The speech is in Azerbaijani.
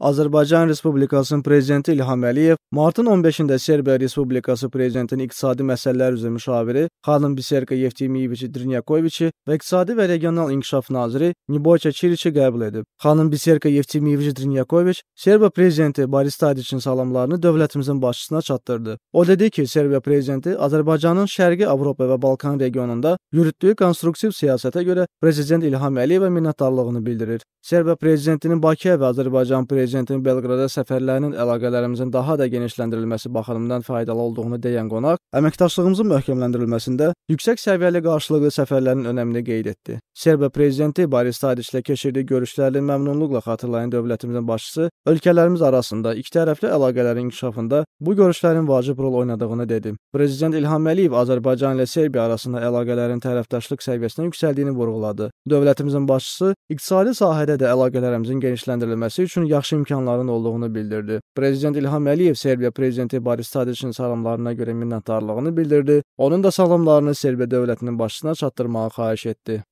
Azərbaycan Respublikasının prezidenti İlham Əliyev martın 15-də Serbiya Respublikası prezidentinin iqtisadi məsələlər üzrə müşaviri xanım Biserka Yevtimiyeviçi Drinyakoviçi və İqtisadi və Regional İnkişaf naziri Niboyça Çiliçi qəbul edib. Xanım Biserka Yevtimiyeviçi Drinyakoviç Serbiya prezidenti Boris Tadiçin salamlarını dövlətimizin başçısına çatdırdı. O dedi ki, Serbiya prezidenti Azərbaycanın Şərqi Avropa və Balkan regionunda yürütdüyü konstruktiv siyasətə görə prezident İlham Əliyevə minnətdarlığını bildirir. Serbiya prezidentinin Bakıya və Azərbaycan prezidentinin Belqrada səfərlərinin əlaqələrimizin daha da genişləndirilməsi baxımından faydalı olduğunu deyən qonaq, əməkdaşlığımızın möhkəmləndirilməsi çərçivəsində yüksək səviyyəli qarşılıqlı səfərlərin önəmini qeyd etdi. Serbiya prezidenti Boris Tadiç ilə keçirdiyi görüşlərini məmnunluqla xatırlayan dövlətimizin başçısı ölkələrimiz arasında ikitərəfli əlaqələrin inkişafında bu görüşlərin vacib rol oynadığını dedi. Prezident İlham Əliyev Azərbaycan ilə Serbiya arasında əlaqələrin tərəfdaşlıq səviyyəsinə yüksəldiyini vurğuladı. Dövlətimizin başçısı iqtisadi sahədə də əlaqələrimizin genişləndirilməsi üçün yaxşı imkanların olduğunu bildirdi. Prezident İlham Əliyev Serbiya prezidenti Boris Tadiçin salamlarına görə minnətdarlığını bildirdi. Onun da salam addımlarını Serbiya dövlətinin başçısına çatdırmağı xahiş etdi.